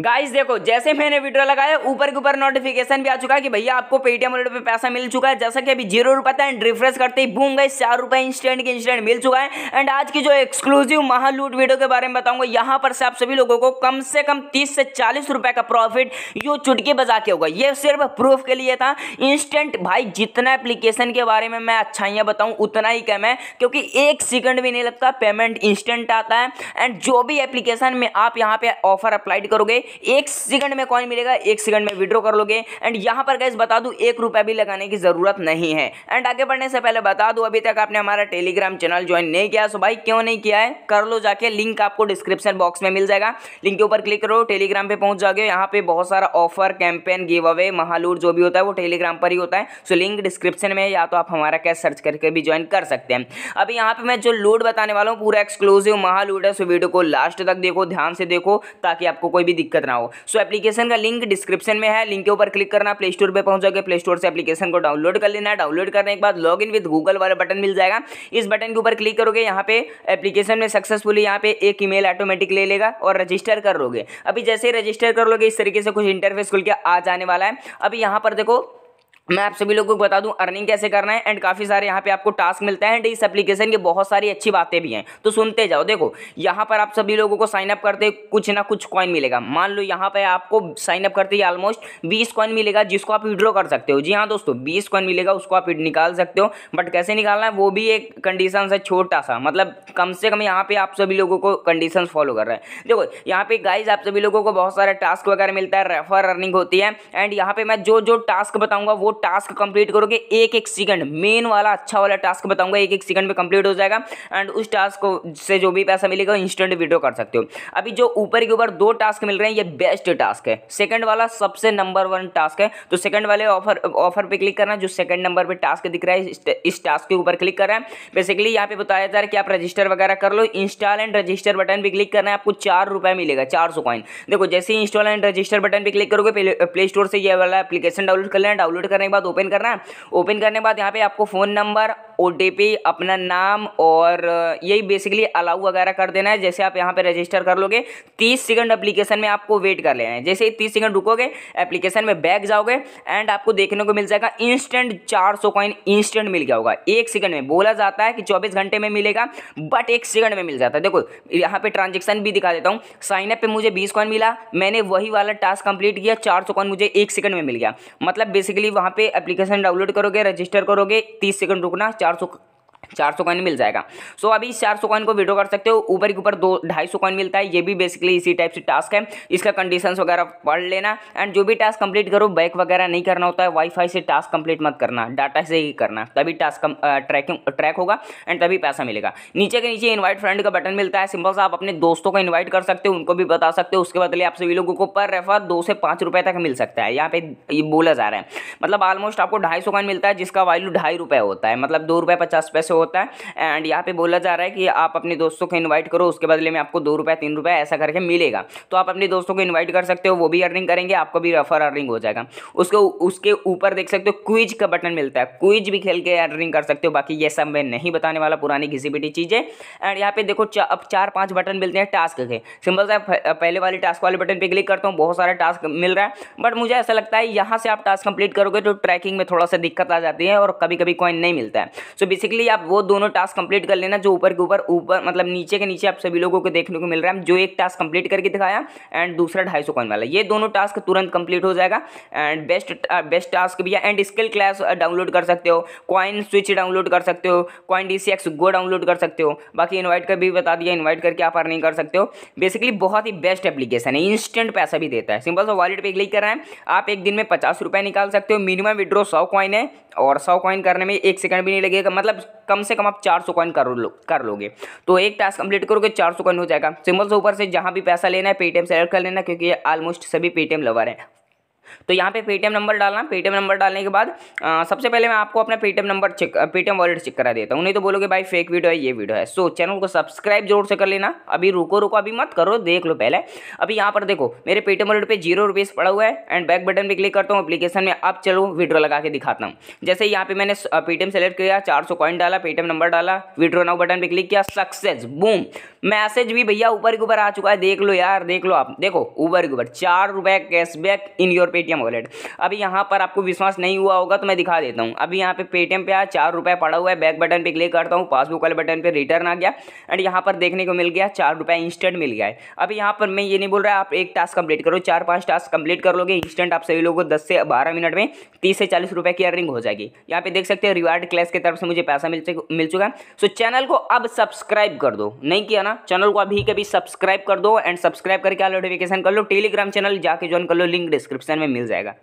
guys देखो जैसे मैंने वीडियो लगाया ऊपर के ऊपर नोटिफिकेशन भी आ चुका है कि भैया आपको पेटीएम वॉलेट पे पैसा मिल चुका है जैसा कि अभी जीरो रुपए था एंड रिफ्रेश करते ही बूम गई चार रुपए इंस्टेंट के इंस्टेंट मिल चुका है एंड आज की जो एक्सक्लूसिव महालूट वीडियो के बारे में बताऊंगा यहाँ पर से आप सभी लोगों को कम से कम तीस से चालीस रुपए का प्रॉफिट यू चुटकी बजा के होगा ये सिर्फ प्रूफ के लिए था इंस्टेंट भाई जितना एप्लीकेशन के बारे में मैं अच्छाइयाँ बताऊँ उतना ही कम है क्योंकि एक सेकेंड भी नहीं लगता पेमेंट इंस्टेंट आता है एंड जो भी एप्लीकेशन में आप यहाँ पे ऑफर अप्लाइड करोगे एक सेकंड में कॉइन मिलेगा एक सेकंड में विड्रॉ कर लोगे एंड यहां पर गैस बता दू एक रुपया भी लगाने की ज़रूरत नहीं है एंड आगे बढ़ने से पहले बता दू अभी तक आपने हमारा टेलीग्राम चैनल ज्वाइन नहीं किया सो भाई क्यों नहीं किया है कर लो जाके लिंक आपको डिस्क्रिप्शन बॉक्स में मिल जाएगा लिंक के ऊपर क्लिक करो टेलीग्राम पर पहुंच जाओगे यहाँ पे बहुत सारा ऑफर कैंपेन गिव अवे महालूर जो भी होता है वो टेलीग्राम पर ही होता है सो लिंक डिस्क्रिप्शन में या तो आप हमारा कैश सर्च करके भी ज्वाइन कर सकते हैं अभी यहाँ पे मैं जो लूट बताने वाला हूँ पूरा एक्सक्लूसिव महालूट है सो वीडियो को लास्ट तक देखो ध्यान से देखो ताकि आपको कोई भी दिक्कत दिक्कत ना हो सो so, एप्लीकेशन का लिंक डिस्क्रिप्शन में है लिंक के ऊपर क्लिक करना प्ले स्टोर पर पहुंचोगे प्ले स्टोर से एप्लीकेशन को डाउनलोड कर लेना डाउनलोड करने के बाद लॉग इन विद गूगल वाला बटन मिल जाएगा इस बटन के ऊपर क्लिक करोगे यहाँ पे एप्लीकेशन में सक्सेसफुली यहाँ पे एक ईमेल ऑटोमेटिक ले लेगा और रजिस्टर कर लोगे अभी जैसे ही रजिस्टर कर लोगे इस तरीके से कुछ इंटरफेस खुल के आ जाने वाला है अभी यहाँ पर देखो मैं आप सभी लोगों को बता दूं अर्निंग कैसे करना है एंड काफ़ी सारे यहाँ पे आपको टास्क मिलता है एंड इस एप्लीकेशन की बहुत सारी अच्छी बातें भी हैं तो सुनते जाओ देखो यहाँ पर आप सभी लोगों को साइन अप करते कुछ ना कुछ कॉइन मिलेगा मान लो यहाँ पे आपको साइन अप करते ही ऑलमोस्ट बीस कॉइन मिलेगा जिसको आप विड्रॉ कर सकते हो जी हाँ दोस्तों बीस कॉइन मिलेगा उसको आप निकाल सकते हो बट कैसे निकालना है वो भी एक कंडीशन है छोटा सा मतलब कम से कम यहाँ पे आप सभी लोगों को कंडीशन फॉलो कर रहे हैं देखो यहाँ पे गाइज आप सभी लोगों को बहुत सारे टास्क वगैरह मिलता है रेफर अर्निंग होती है एंड यहाँ पे मैं जो जो टास्क बताऊँगा वो टास्क कंप्लीट करोगे एक एक सेकंड मेन वाला अच्छा वाला टास्क बताऊंगा एक एक सेकंड में कंप्लीट हो जाएगा एंड उस टास्क से जो भी पैसा मिलेगा इंस्टेंट विड्रॉ कर सकते हो अभी जो ऊपर के ऊपर दो टास्क मिल रहे हैं ये बेस्ट टास्क है सेकंड वाला सबसे नंबर वन टास्क है तो सेकंड वाले ऑफर ऑफर पर क्लिक करना जो सेकंड नंबर पर टास्क दिख रहा है इस टास्क के ऊपर क्लिक करना है बेसिकली यहाँ पे बताया जा रहा है कि आप रजिस्टर वगैरह कर लो इंस्टॉल एंड रजिस्टर बटन पे क्लिक करना है आपको चार रुपये मिलेगा चार सौ कॉइन देखो जैसे ही इंस्टॉल एंड रजिस्टर बटन पे क्लिक करोगे प्ले स्टोर से ये वाला एप्लीकेशन डाउनलोड कर लेना डाउनलोड करने के बाद ओपन करना है ओपन करने के बाद यहाँ पे आपको फ़ोन नंबर ओ अपना नाम और यही बेसिकली अलाउ वगैरह कर देना है जैसे आप यहाँ पे रजिस्टर कर लोगे तीस सेकंड एप्लीकेशन में आपको वेट कर लेना है जैसे ही तीस सेकंड रुकोगे एप्लीकेशन में बैक जाओगे एंड आपको देखने को मिल जाएगा इंस्टेंट चार सौ कॉइन इंस्टेंट मिल गया होगा एक सेकंड में बोला जाता है कि चौबीस घंटे में मिलेगा बट एक सेकंड में मिल जाता है देखो यहाँ पे ट्रांजेक्शन भी दिखा देता हूँ साइनअप पर मुझे बीस कॉइन मिला मैंने वही वाला टास्क कंप्लीट किया चार सौ कॉइन मुझे एक सेकंड में मिल गया मतलब बेसिकली वहाँ पे एप्लीकेशन डाउनलोड करोगे रजिस्टर करोगे तीस सेकंड रुकना चार चार सौ चार सौ कॉइन मिल जाएगा सो so, अभी इस चार सौ कॉइन को वीडियो कर सकते हो ऊपर के ऊपर दो ढाई सौ कॉइन मिलता है ये भी बेसिकली इसी टाइप से टास्क है इसका कंडीशन वगैरह पढ़ लेना एंड जो भी टास्क कंप्लीट करो बैक वगैरह नहीं करना होता है वाईफाई से टास्क कंप्लीट मत करना डाटा से ही करना तभी टास्क ट्रैकिंग ट्रैक होगा एंड तभी पैसा मिलेगा नीचे के नीचे इन्वाइट फ्रेंड का बटन मिलता है सिंपल सा आप अपने दोस्तों को इन्वाइट कर सकते हो उनको भी बता सकते हो उसके बदले आप सभी लोगों को पर रेफर दो से पाँच रुपये तक मिल सकता है यहाँ पे ये बोला जा रहा है मतलब ऑलमोस्ट आपको ढाई सौ कॉइन मिलता है जिसका वैल्यू ढाई रुपये होता है मतलब दो रुपये पचास पैसे होता है एंड यहाँ पे बोला जा रहा है कि आप अपने दोस्तों को इन्वाइट करो उसके बदले में आपको दो रुपये तीन रुपये ऐसा करके मिलेगा तो आप अपने दोस्तों को इन्वाइट कर सकते हो वो भी अर्निंग करेंगे आपको भी रेफर अर्निंग हो जाएगा उसको उसके ऊपर देख सकते हो क्विज का बटन मिलता है क्विज भी खेल के अर्निंग कर सकते हो बाकी ये सब मैं नहीं बताने वाला पुरानी घिसी पिटी चीज़ें एंड यहाँ पे देखो अब चार पाँच बटन मिलते हैं टास्क के सिंपल सा पहले वाले टास्क वाले बटन पर क्लिक करता हूँ बहुत सारे टास्क मिल रहा है बट मुझे ऐसा लगता है यहाँ से आप टास्क कंप्लीट करोगे तो ट्रैकिंग में थोड़ा सा दिक्कत आ जाती है और कभी कभी कॉइन नहीं मिलता है सो so बेसिकली आप वो दोनों टास्क कंप्लीट कर लेना जो ऊपर के ऊपर ऊपर मतलब नीचे के नीचे आप सभी लोगों को देखने को मिल रहा है जो एक टास्क कंप्लीट करके दिखाया एंड दूसरा ढाई सौ कॉइन वाला ये दोनों टास्क तुरंत कंप्लीट हो जाएगा एंड बेस्ट बेस्ट टास्क भी है एंड स्किल क्लास डाउनलोड कर सकते हो कॉइन स्विच डाउनलोड कर सकते हो कॉइन डी गो डाउनलोड कर सकते हो बाकी इन्वाइट का भी बता दिया इन्वाइट करके आप अर्निंग कर सकते हो बेसिकली बहुत ही बेस्ट एप्लीकेशन है इंस्टेंट पैसा भी देता है सिंपल सा वॉलेट पर क्लिक कर रहे हैं आप एक दिन में पचास रुपये निकाल सकते हो मिनिमम विड्रो सौ कॉइन है और सौ कॉइन करने में एक सेकंड भी नहीं लगेगा मतलब कम कम से कम आप चार सौ कॉइन कर लो कर लोगे तो एक टास्क कंप्लीट करोगे चार सौ कॉइन हो जाएगा सिंबल से ऊपर से जहां भी पैसा लेना है पेटीएम सेलेक्ट कर लेना क्योंकि ये ऑलमोस्ट सभी पेटीएम लवर हैं तो यहाँ पे पेटीएम नंबर डालना पेटीएम नंबर डालने के बाद आ, सबसे पहले मैं आपको अपना Paytm number check Paytm wallet check करा देता हूँ नहीं तो बोलोगे भाई फेक वीडियो है ये वीडियो है सो चैनल को सब्सक्राइब जरूर से कर लेना अभी रुको रुको अभी मत करो देख लो पहले अभी यहाँ पर देखो मेरे पेटीएम वॉलेट पर जीरो रुपीज़ पड़ा हुआ है एंड बैक बटन पर क्लिक करता हूँ अपलीकेशन में अब चलो वीडियो लगा के दिखाता हूँ जैसे यहाँ पर मैंने पेटीएम सेलेक्ट किया चार सौ कॉइन डाला पेटीएम नंबर डाला विड्रो नाउ बटन पर क्लिक किया सक्सेस बूम मैसेज भी भैया ऊपर के ऊपर आ चुका है देख लो यार देख लो आप देखो ऊबर के ऊपर चार रुपये cashback in your Paytm wallet अभी यहाँ पर आपको विश्वास नहीं हुआ होगा तो मैं दिखा देता हूँ अभी यहाँ पे पेटीएम पे आया चार रुपये पड़ा हुआ है बैक बटन पे क्लिक करता हूँ पासबुक वाले बटन पे रिटर्न आ गया एंड यहाँ पर देखने को मिल गया चार रुपये इंस्टेंट मिल गया है अभी यहाँ पर मैं ये नहीं बोल रहा आप एक टास्क कंप्लीट करो चार पाँच टास्क कंप्लीट कर लोगे इंस्टेंट आप सभी लोगों को दस से बारह मिनट में तीस से चालीस रुपये की अर्निंग हो जाएगी यहाँ पे देख सकते हो रिवार्ड क्लास की तरफ से मुझे पैसा मिल चुका सो चैनल को अब सब्सक्राइब कर दो नहीं किया ना चैनल को अभी कभी सब्सक्राइब कर दो एंड सब्सक्राइब करके नोटिफिकेशन कर लो टेलीग्राम चैनल जाके ज्वाइन कर लो लिंक डिस्क्रिप्शन में मिल जाएगा